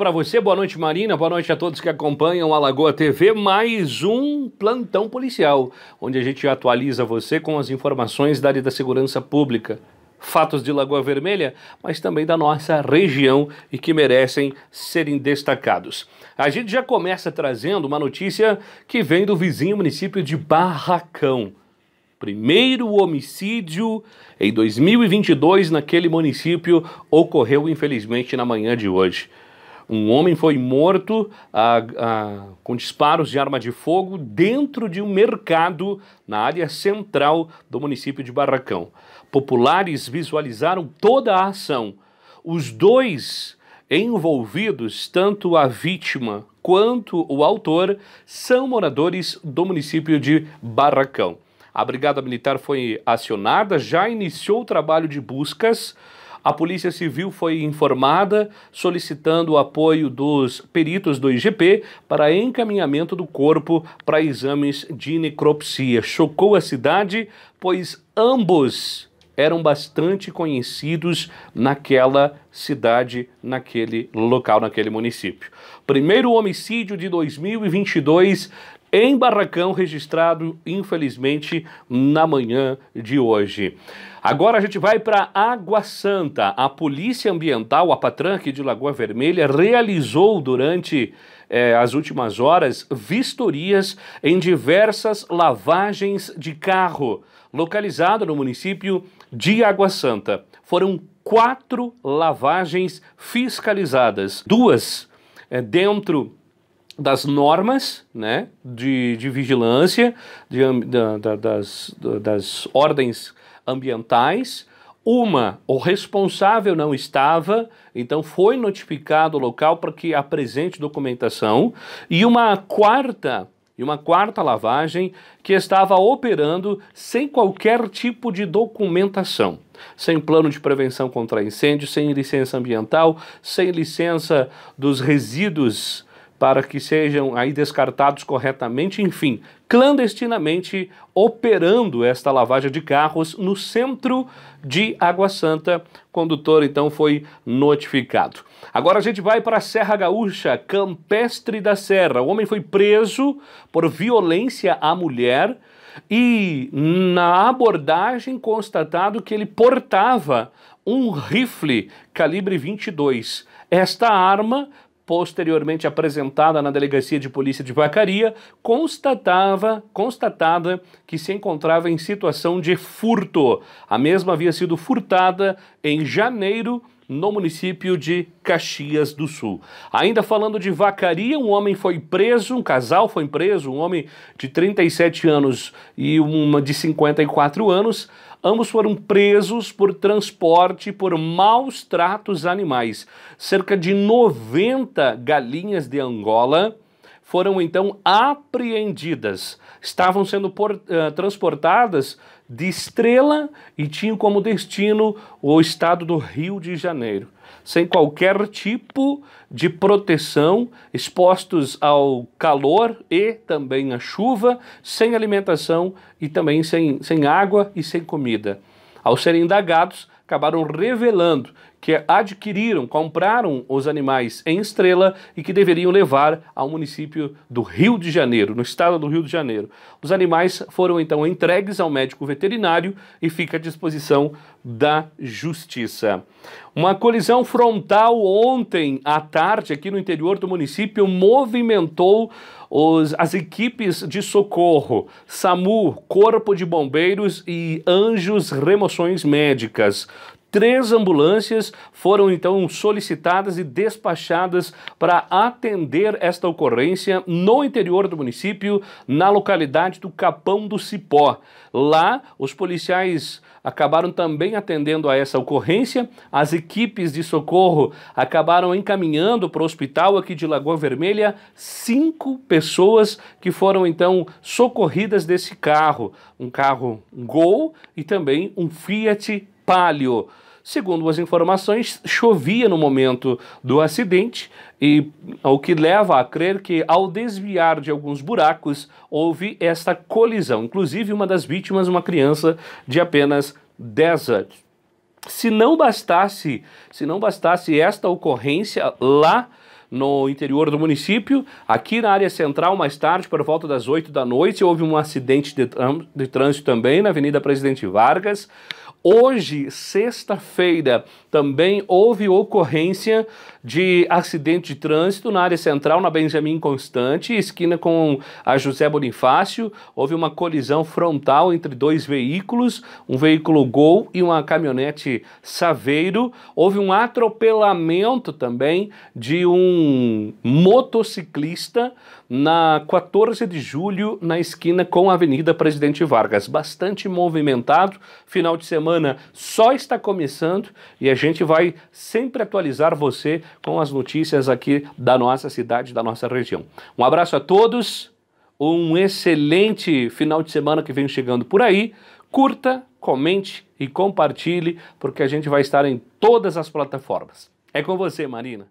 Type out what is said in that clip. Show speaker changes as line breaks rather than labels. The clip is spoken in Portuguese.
para você. Boa noite, Marina. Boa noite a todos que acompanham a Lagoa TV. Mais um plantão policial, onde a gente atualiza você com as informações da área da segurança pública fatos de Lagoa Vermelha, mas também da nossa região e que merecem serem destacados. A gente já começa trazendo uma notícia que vem do vizinho município de Barracão. Primeiro homicídio em 2022 naquele município ocorreu infelizmente na manhã de hoje. Um homem foi morto com disparos de arma de fogo dentro de um mercado na área central do município de Barracão. Populares visualizaram toda a ação. Os dois envolvidos, tanto a vítima quanto o autor, são moradores do município de Barracão. A Brigada Militar foi acionada, já iniciou o trabalho de buscas a Polícia Civil foi informada, solicitando o apoio dos peritos do IGP para encaminhamento do corpo para exames de necropsia. Chocou a cidade, pois ambos eram bastante conhecidos naquela cidade, naquele local, naquele município. Primeiro homicídio de 2022 em Barracão, registrado, infelizmente, na manhã de hoje. Agora a gente vai para Água Santa. A Polícia Ambiental, a Patran aqui de Lagoa Vermelha, realizou durante eh, as últimas horas vistorias em diversas lavagens de carro, localizada no município de Água Santa. Foram quatro lavagens fiscalizadas, duas eh, dentro das normas né, de, de vigilância, de, da, da, das, das ordens ambientais. Uma, o responsável não estava, então foi notificado o local para que apresente documentação. E uma quarta, e uma quarta lavagem que estava operando sem qualquer tipo de documentação, sem plano de prevenção contra incêndio, sem licença ambiental, sem licença dos resíduos para que sejam aí descartados corretamente, enfim, clandestinamente operando esta lavagem de carros no centro de Água Santa. O condutor então foi notificado. Agora a gente vai para a Serra Gaúcha, Campestre da Serra. O homem foi preso por violência à mulher e na abordagem constatado que ele portava um rifle calibre 22. Esta arma posteriormente apresentada na Delegacia de Polícia de Vacaria, constatava, constatada que se encontrava em situação de furto. A mesma havia sido furtada em janeiro no município de Caxias do Sul. Ainda falando de vacaria, um homem foi preso, um casal foi preso, um homem de 37 anos e uma de 54 anos, Ambos foram presos por transporte por maus tratos animais. Cerca de 90 galinhas de Angola foram então apreendidas. Estavam sendo por, uh, transportadas de estrela e tinham como destino o estado do Rio de Janeiro, sem qualquer tipo de proteção, expostos ao calor e também à chuva, sem alimentação e também sem, sem água e sem comida. Ao serem indagados, acabaram revelando que adquiriram, compraram os animais em Estrela e que deveriam levar ao município do Rio de Janeiro, no estado do Rio de Janeiro. Os animais foram então entregues ao médico veterinário e fica à disposição da justiça. Uma colisão frontal ontem à tarde aqui no interior do município movimentou os, as equipes de socorro, SAMU, Corpo de Bombeiros e Anjos Remoções Médicas. Três ambulâncias foram então solicitadas e despachadas para atender esta ocorrência no interior do município, na localidade do Capão do Cipó. Lá, os policiais acabaram também atendendo a essa ocorrência. As equipes de socorro acabaram encaminhando para o hospital aqui de Lagoa Vermelha cinco pessoas que foram então socorridas desse carro, um carro Gol e também um Fiat palio. Segundo as informações, chovia no momento do acidente, e o que leva a crer que, ao desviar de alguns buracos, houve esta colisão. Inclusive, uma das vítimas, uma criança de apenas 10 anos. Se não bastasse, se não bastasse esta ocorrência lá no interior do município. Aqui na área central, mais tarde, por volta das 8 da noite, houve um acidente de, de trânsito também na Avenida Presidente Vargas. Hoje, sexta-feira, também houve ocorrência de acidente de trânsito na área central, na Benjamin Constante, esquina com a José Bonifácio. Houve uma colisão frontal entre dois veículos, um veículo Gol e uma caminhonete Saveiro. Houve um atropelamento também de um motociclista na 14 de julho, na esquina com a Avenida Presidente Vargas. Bastante movimentado, final de semana semana só está começando e a gente vai sempre atualizar você com as notícias aqui da nossa cidade, da nossa região. Um abraço a todos, um excelente final de semana que vem chegando por aí. Curta, comente e compartilhe, porque a gente vai estar em todas as plataformas. É com você, Marina.